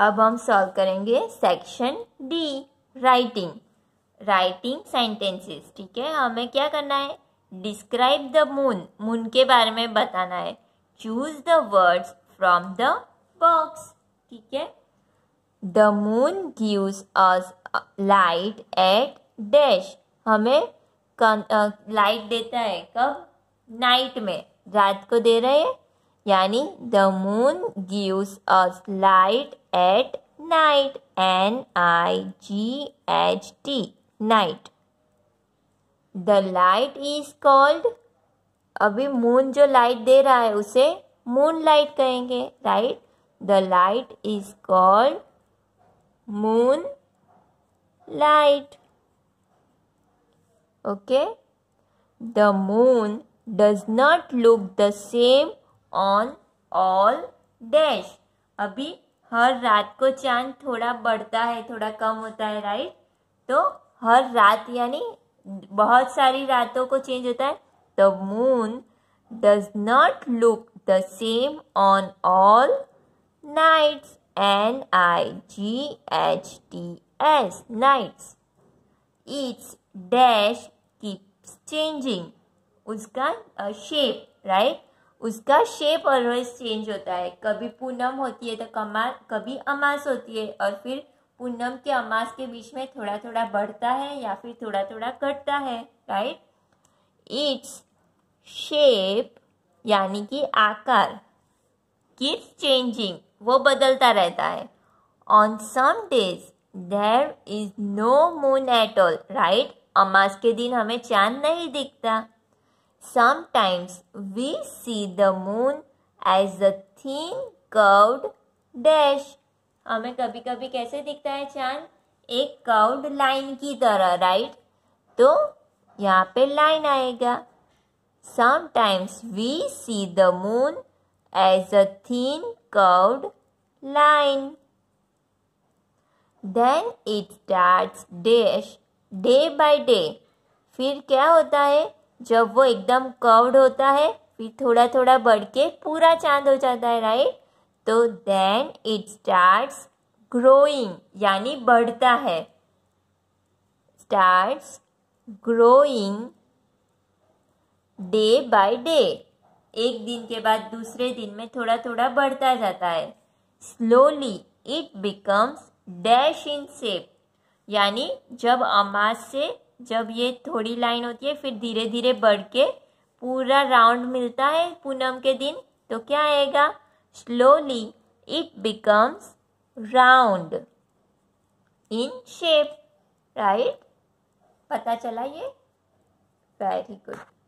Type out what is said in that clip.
अब हम सॉल्व करेंगे section D writing writing sentences ठीक है हमें क्या करना है डिस्क्राइब द मून मून के बारे में बताना है choose the words from the box ठीक है the moon gives us light at dash हमें लाइट देता है कब नाइट में रात को दे रहे हैं यानी the moon gives us light at night N I G H T night the light is called अभी मून जो लाइट दे रहा है उसे मून लाइट कहेंगे right the light is called moon light okay the moon does not look the same on all dash अभी हर रात को चांद थोड़ा बढ़ता है थोड़ा कम होता है राइट तो हर रात यानी बहुत सारी रातों को चेंज होता है the moon does not look the same on all nights N I G H T S nights it's dash keeps changing उसका शेप uh, राइट उसका शेप ऑलवेज चेंज होता है कभी पूनम होती है तो कमा कभी अमास होती है और फिर पूनम के अमास के बीच में थोड़ा थोड़ा बढ़ता है या फिर थोड़ा थोड़ा घटता है राइट इट्स शेप यानी कि आकार कीप्स चेंजिंग वो बदलता रहता है on some days there is no moon at all right अमास के दिन हमें चांद नहीं दिखता Sometimes we see the moon as a thin curved dash. हमें कभी कभी कैसे दिखता है चांद एक कर्व्ड लाइन की तरह राइट तो यहाँ पे लाइन आएगा sometimes we see the moon as a thin curved line then it start dash day by day फिर क्या होता है जब वो एकदम कर्व्ड होता है फिर थोड़ा थोड़ा बढ़ के पूरा चांद हो जाता है राइट तो देन इट स्टार्ट्स ग्रोइंग यानी बढ़ता है starts growing day by day एक दिन के बाद दूसरे दिन में थोड़ा थोड़ा बढ़ता जाता है slowly it becomes dash in shape यानी जब अमास से जब ये थोड़ी लाइन होती है फिर धीरे धीरे बढ़ के पूरा राउंड मिलता है पूनम के दिन तो क्या आएगा slowly it becomes round in shape right पता चला ये वेरी गुड